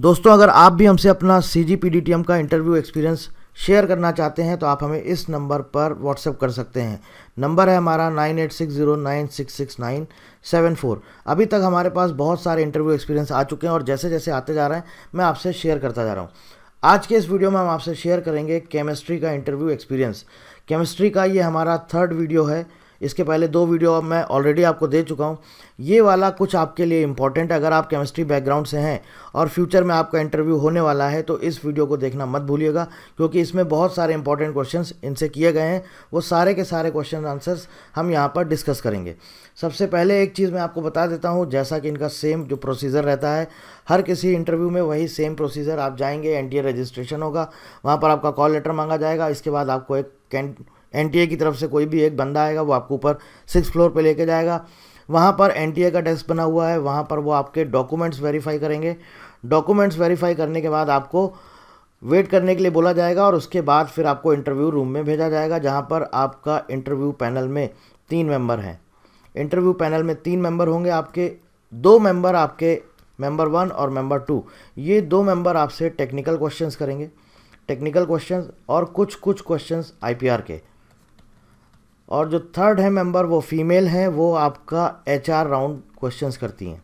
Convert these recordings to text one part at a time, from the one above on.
दोस्तों अगर आप भी हमसे अपना सी जी का इंटरव्यू एक्सपीरियंस शेयर करना चाहते हैं तो आप हमें इस नंबर पर व्हाट्सएप कर सकते हैं नंबर है हमारा nine eight six zero nine six six nine seven four अभी तक हमारे पास बहुत सारे इंटरव्यू एक्सपीरियंस आ चुके हैं और जैसे जैसे आते जा रहे हैं मैं आपसे शेयर करता जा रहा हूँ आज के इस वीडियो में हम आपसे शेयर करेंगे केमिस्ट्री का इंटरव्यू एक्सपीरियंस केमिस्ट्री का ये हमारा थर्ड वीडियो है इसके पहले दो वीडियो मैं ऑलरेडी आपको दे चुका हूँ ये वाला कुछ आपके लिए इंपॉर्टेंट अगर आप केमिस्ट्री बैकग्राउंड से हैं और फ्यूचर में आपका इंटरव्यू होने वाला है तो इस वीडियो को देखना मत भूलिएगा क्योंकि इसमें बहुत सारे इंपॉर्टेंट क्वेश्चंस इनसे किए गए हैं वो सारे के सारे क्वेश्चन आंसर्स हम यहाँ पर डिस्कस करेंगे सबसे पहले एक चीज़ मैं आपको बता देता हूँ जैसा कि इनका सेम जो प्रोसीजर रहता है हर किसी इंटरव्यू में वही सेम प्रोसीजर आप जाएंगे एनडीए रजिस्ट्रेशन होगा वहाँ पर आपका कॉल लेटर मांगा जाएगा इसके बाद आपको एक कैंड एन की तरफ से कोई भी एक बंदा आएगा वो आपको ऊपर सिक्स फ्लोर पर लेके जाएगा वहाँ पर एन का डेस्क बना हुआ है वहाँ पर वो आपके डॉक्यूमेंट्स वेरीफाई करेंगे डॉक्यूमेंट्स वेरीफाई करने के बाद आपको वेट करने के लिए बोला जाएगा और उसके बाद फिर आपको इंटरव्यू रूम में भेजा जाएगा जहाँ पर आपका इंटरव्यू पैनल में तीन मेंबर हैं इंटरव्यू पैनल में तीन मेंबर होंगे आपके दो मेंबर आपके मेंबर वन और मेंबर टू ये दो मेंबर आपसे टेक्निकल क्वेश्चंस करेंगे टेक्निकल क्वेश्चंस और कुछ कुछ क्वेश्चंस आईपीआर के और जो थर्ड है मेंबर वो फीमेल हैं वो आपका एच राउंड क्वेश्चंस करती हैं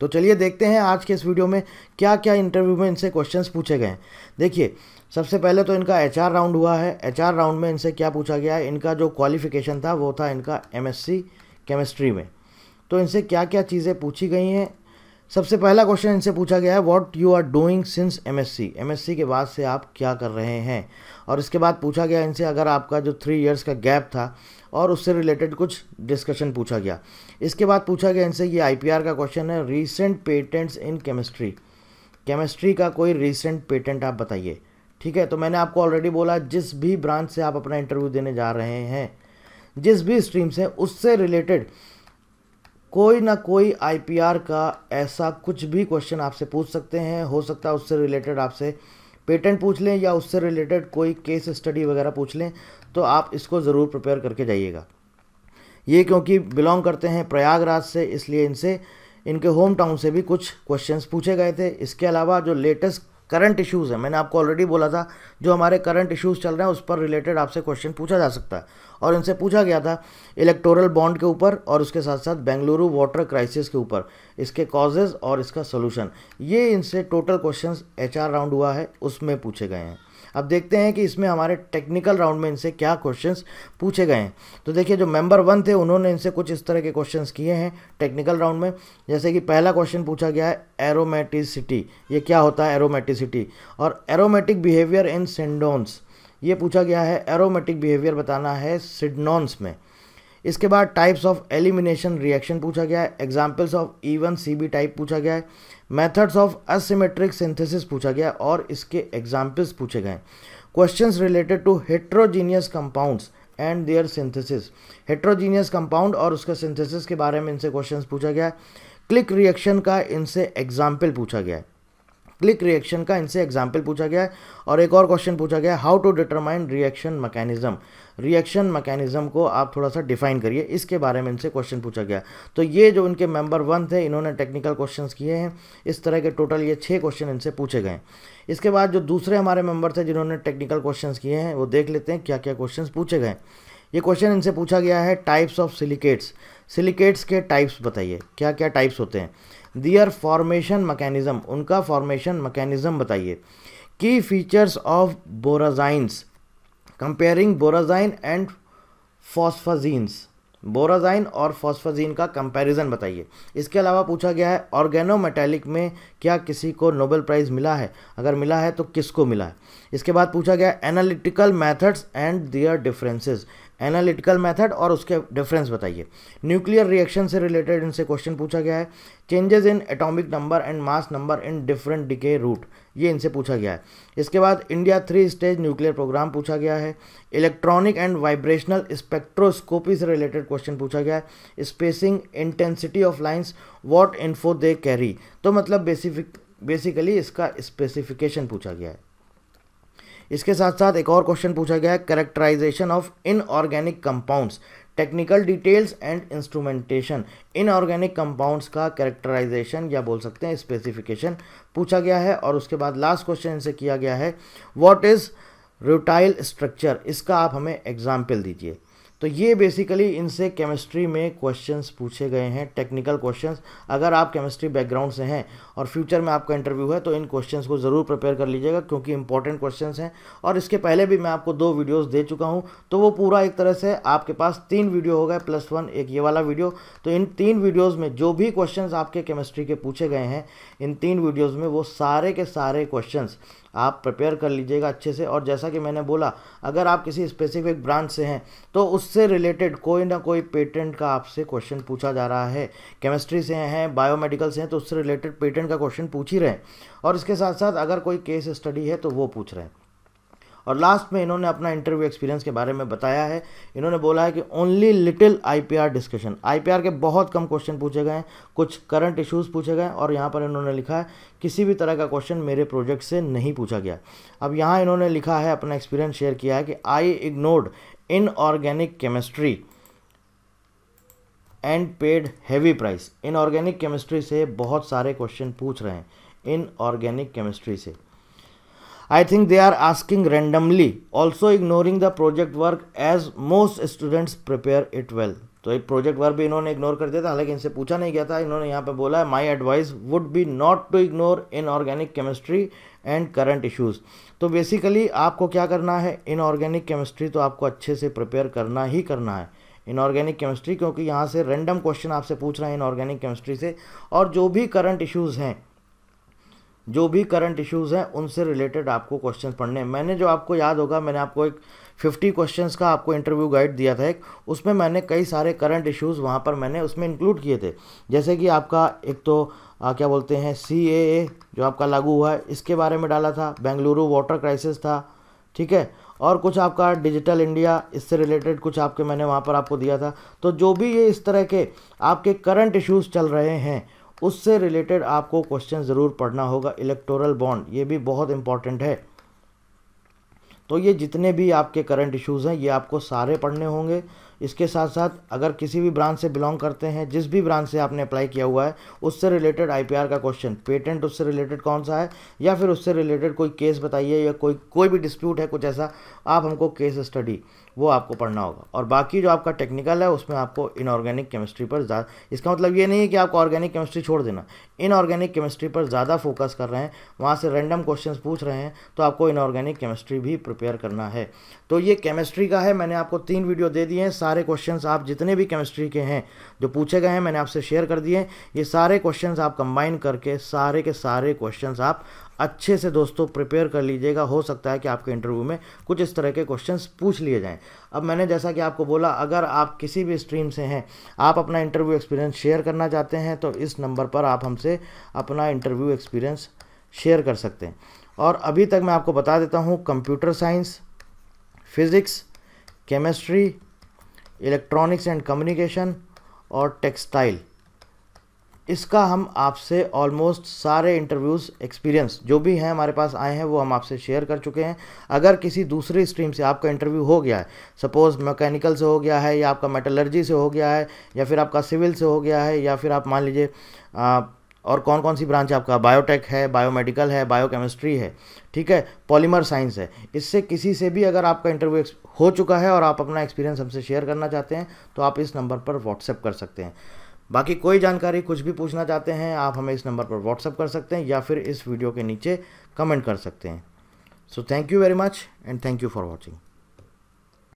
तो चलिए देखते हैं आज के इस वीडियो में क्या क्या इंटरव्यू में इनसे क्वेश्चंस पूछे गए हैं देखिए सबसे पहले तो इनका एच राउंड हुआ है एच राउंड में इनसे क्या पूछा गया है इनका जो क्वालिफिकेशन था वो था इनका एम केमिस्ट्री में तो इनसे क्या क्या चीज़ें पूछी गई हैं सबसे पहला क्वेश्चन इनसे पूछा गया है what you are doing since MSc MSc के बाद से आप क्या कर रहे हैं और इसके बाद पूछा गया इनसे अगर आपका जो थ्री इयर्स का गैप था और उससे रिलेटेड कुछ डिस्कशन पूछा गया इसके बाद पूछा गया इनसे ये आईपीआर का क्वेश्चन है recent patents in chemistry chemistry का कोई रीसेंट पेटेंट आप बताइए ठीक है तो मैंने आपको ऑलरेडी बोला जिस भी ब्रांच से आप अपना इंटरव्यू देने जा रहे हैं जिस भी स्ट्रीम से उससे रिलेटेड कोई ना कोई आई का ऐसा कुछ भी क्वेश्चन आपसे पूछ सकते हैं हो सकता है उससे रिलेटेड आपसे पेटेंट पूछ लें या उससे रिलेटेड कोई केस स्टडी वगैरह पूछ लें तो आप इसको ज़रूर प्रिपेयर करके जाइएगा ये क्योंकि बिलोंग करते हैं प्रयागराज से इसलिए इनसे इनके होम टाउन से भी कुछ क्वेश्चंस पूछे गए थे इसके अलावा जो लेटेस्ट करंट इश्यूज़ हैं मैंने आपको ऑलरेडी बोला था जो हमारे करंट इश्यूज़ चल रहे हैं उस पर रिलेटेड आपसे क्वेश्चन पूछा जा सकता है और इनसे पूछा गया था इलेक्टोरल बॉन्ड के ऊपर और उसके साथ साथ बेंगलुरु वाटर क्राइसिस के ऊपर इसके कॉजेज़ और इसका सोल्यूशन ये इनसे टोटल क्वेश्चन एच राउंड हुआ है उसमें पूछे गए हैं अब देखते हैं कि इसमें हमारे टेक्निकल राउंड में इनसे क्या क्वेश्चंस पूछे गए हैं तो देखिए जो मेंबर वन थे उन्होंने इनसे कुछ इस तरह के क्वेश्चंस किए हैं टेक्निकल राउंड में जैसे कि पहला क्वेश्चन पूछा गया है एरोमेटिसिटी ये क्या होता है एरोमेटिसिटी और एरोमेटिक बिहेवियर इन सिंडोन्स ये पूछा गया है एरोमेटिक बिहेवियर बताना है सिडनॉन्स में इसके बाद टाइप्स ऑफ एलिमिनेशन रिएक्शन पूछा गया है examples of even C B type पूछा गया है मेथड्स ऑफ असीमेट्रिक सिंथेसिस पूछा गया है और इसके एग्जाम्पल्स पूछे गए question related to heterogeneous compounds and their synthesis heterogeneous compound और उसके सिंथेसिस के बारे में इनसे क्वेश्चन पूछा गया है क्लिक रिएक्शन का इनसे एग्जाम्पल पूछा गया है क्लिक रिएक्शन का इनसे एग्जाम्पल पूछा गया है और एक और क्वेश्चन पूछा गया है how to determine reaction mechanism reaction mechanism को आप थोड़ा सा डिफाइन करिए इसके बारे में इनसे क्वेश्चन पूछा गया तो ये जो इनके मेंबर वन थे इन्होंने टेक्निकल क्वेश्चन किए हैं इस तरह के टोटल ये छः क्वेश्चन इनसे पूछे गए इसके बाद जो दूसरे हमारे मेंबर थे जिन्होंने टेक्निकल क्वेश्चन किए हैं वो देख लेते हैं क्या क्या क्वेश्चन पूछे गए ये क्वेश्चन इनसे पूछा गया है टाइप्स ऑफ सिलिकेट्स सिलिकेट्स के टाइप्स बताइए क्या क्या टाइप्स होते हैं दियर फॉर्मेशन मकैनिज़म उनका फॉर्मेशन मकैनिज़म बताइए key features of borazines comparing borazine and phosphazenes borazine और फॉस्फाजीन का कंपैरिजन बताइए इसके अलावा पूछा गया है ऑर्गेनोमेटेलिक में क्या किसी को नोबेल प्राइज़ मिला है अगर मिला है तो किसको मिला है इसके बाद पूछा गया analytical methods and their differences analytical method और उसके डिफरेंस बताइए न्यूक्लियर रिएक्शन से रिलेटेड इनसे क्वेश्चन पूछा गया है changes in atomic number and mass number in different decay route ये इनसे पूछा गया है इसके बाद India three stage nuclear program पूछा गया है इलेक्ट्रॉनिक एंड वाइब्रेशनल स्पेक्ट्रोस्कोपी से रिलेटेड क्वेश्चन पूछा गया है spacing intensity of lines what info they carry तो मतलब बेसिफिक बेसिकली इसका स्पेसिफिकेशन पूछा गया है इसके साथ साथ एक और क्वेश्चन पूछा गया है characterization of inorganic compounds technical details and instrumentation inorganic compounds का करेक्टराइजेशन या बोल सकते हैं स्पेसिफिकेशन पूछा गया है और उसके बाद लास्ट क्वेश्चन इनसे किया गया है वॉट इज़ रूटाइल स्ट्रक्चर इसका आप हमें एग्जाम्पल दीजिए तो ये बेसिकली इनसे केमिस्ट्री में क्वेश्चंस पूछे गए हैं टेक्निकल क्वेश्चंस अगर आप केमिस्ट्री बैकग्राउंड से हैं और फ्यूचर में आपका इंटरव्यू है तो इन क्वेश्चंस को ज़रूर प्रिपेयर कर लीजिएगा क्योंकि इंपॉर्टेंट क्वेश्चंस हैं और इसके पहले भी मैं आपको दो वीडियोस दे चुका हूँ तो वो पूरा एक तरह से आपके पास तीन वीडियो हो गए प्लस वन एक ये वाला वीडियो तो इन तीन वीडियोज़ में जो भी क्वेश्चन आपके केमिस्ट्री के पूछे गए हैं इन तीन वीडियोज़ में वो सारे के सारे क्वेश्चन आप प्रिपेयर कर लीजिएगा अच्छे से और जैसा कि मैंने बोला अगर आप किसी स्पेसिफिक ब्रांच से हैं तो उससे रिलेटेड कोई ना कोई पेटेंट का आपसे क्वेश्चन पूछा जा रहा है केमिस्ट्री से हैं बायोमेडिकल से हैं तो उससे रिलेटेड पेटेंट का क्वेश्चन पूछ ही रहे हैं और इसके साथ साथ अगर कोई केस स्टडी है तो वो पूछ रहे हैं और लास्ट में इन्होंने अपना इंटरव्यू एक्सपीरियंस के बारे में बताया है इन्होंने बोला है कि only little IPR discussion IPR के बहुत कम क्वेश्चन पूछे गए हैं कुछ करंट इशूज़ पूछे गए और यहाँ पर इन्होंने लिखा है किसी भी तरह का क्वेश्चन मेरे प्रोजेक्ट से नहीं पूछा गया अब यहाँ इन्होंने लिखा है अपना एक्सपीरियंस शेयर किया है कि I ignored inorganic chemistry and paid heavy price inorganic chemistry से बहुत सारे क्वेश्चन पूछ रहे हैं इनऑर्गेनिक केमिस्ट्री से I think they are asking randomly also ignoring the project work as most students prepare it well तो एक प्रोजेक्ट वर्क भी इन्होंने इग्नोर कर दिया था हालांकि इनसे पूछा नहीं गया था इन्होंने यहाँ पे बोला है my advice would be not to ignore inorganic chemistry and current issues तो बेसिकली आपको क्या करना है इन ऑर्गेनिक केमिस्ट्री तो आपको अच्छे से प्रिपेयर करना ही करना है इनऑर्गेनिक केमिस्ट्री क्योंकि यहाँ से रेंडम क्वेश्चन आपसे पूछ रहे हैं इनऑर्गेनिक केमिस्ट्री से और जो भी करंट इश्यूज़ हैं जो भी करंट इश्यूज़ हैं उनसे रिलेटेड आपको क्वेश्चन पढ़ने हैं मैंने जो आपको याद होगा मैंने आपको एक 50 क्वेश्चंस का आपको इंटरव्यू गाइड दिया था एक उसमें मैंने कई सारे करंट इश्यूज़ वहाँ पर मैंने उसमें इंक्लूड किए थे जैसे कि आपका एक तो आ, क्या बोलते हैं सी ए जो आपका लागू हुआ है इसके बारे में डाला था बेंगलुरु वाटर क्राइसिस था ठीक है और कुछ आपका डिजिटल इंडिया इससे रिलेटेड कुछ आपके मैंने वहाँ पर आपको दिया था तो जो भी ये इस तरह के आपके करंट इश्यूज़ चल रहे हैं उससे रिलेटेड आपको क्वेश्चन ज़रूर पढ़ना होगा इलेक्टोरल बॉन्ड ये भी बहुत इंपॉर्टेंट है तो ये जितने भी आपके करंट इश्यूज़ हैं ये आपको सारे पढ़ने होंगे इसके साथ साथ अगर किसी भी ब्रांच से बिलोंग करते हैं जिस भी ब्रांच से आपने अप्लाई किया हुआ है उससे रिलेटेड आईपीआर का क्वेश्चन पेटेंट उससे रिलेटेड कौन सा है या फिर उससे रिलेटेड कोई केस बताइए या कोई कोई भी डिस्प्यूट है कुछ ऐसा आप हमको केस स्टडी वो आपको पढ़ना होगा और बाकी जो आपका टेक्निकल है उसमें आपको इनऑर्गेनिक केमिस्ट्री पर ज़्यादा इसका मतलब ये नहीं है कि आपको ऑर्गेनिक केमिस्ट्री छोड़ देना इनऑर्गेनिक केमिस्ट्री पर ज़्यादा फोकस कर रहे हैं वहाँ से रैंडम क्वेश्चंस पूछ रहे हैं तो आपको इनऑर्गेनिक केमिस्ट्री भी प्रिपेयर करना है तो ये केमिस्ट्री का है मैंने आपको तीन वीडियो दे दिए हैं सारे क्वेश्चन आप जितने भी केमिस्ट्री के हैं जो पूछे गए हैं मैंने आपसे शेयर कर दिए ये सारे क्वेश्चन आप कंबाइन करके सारे के सारे क्वेश्चन आप अच्छे से दोस्तों प्रिपेयर कर लीजिएगा हो सकता है कि आपके इंटरव्यू में कुछ इस तरह के क्वेश्चंस पूछ लिए जाएं अब मैंने जैसा कि आपको बोला अगर आप किसी भी स्ट्रीम से हैं आप अपना इंटरव्यू एक्सपीरियंस शेयर करना चाहते हैं तो इस नंबर पर आप हमसे अपना इंटरव्यू एक्सपीरियंस शेयर कर सकते हैं और अभी तक मैं आपको बता देता हूँ computer science physics chemistry electronics and communication और टेक्सटाइल इसका हम आपसे ऑलमोस्ट सारे इंटरव्यूज़ एक्सपीरियंस जो भी हैं हमारे पास आए हैं वो हम आपसे शेयर कर चुके हैं अगर किसी दूसरी स्ट्रीम से आपका इंटरव्यू हो गया है सपोज़ मैकेनिकल से हो गया है या आपका मेटलर्जी से हो गया है या फिर आपका सिविल से हो गया है या फिर आप मान लीजिए और कौन कौन सी ब्रांच आपका बायोटेक है बायोमेडिकल है बायोकेमिस्ट्री है ठीक है पॉलीमर साइंस है इससे किसी से भी अगर आपका इंटरव्यू हो चुका है और आप अपना एक्सपीरियंस हमसे शेयर करना चाहते हैं तो आप इस नंबर पर व्हाट्सएप कर सकते हैं बाकी कोई जानकारी कुछ भी पूछना चाहते हैं आप हमें इस नंबर पर व्हाट्सअप कर सकते हैं या फिर इस वीडियो के नीचे कमेंट कर सकते हैं so thank you very much and thank you for watching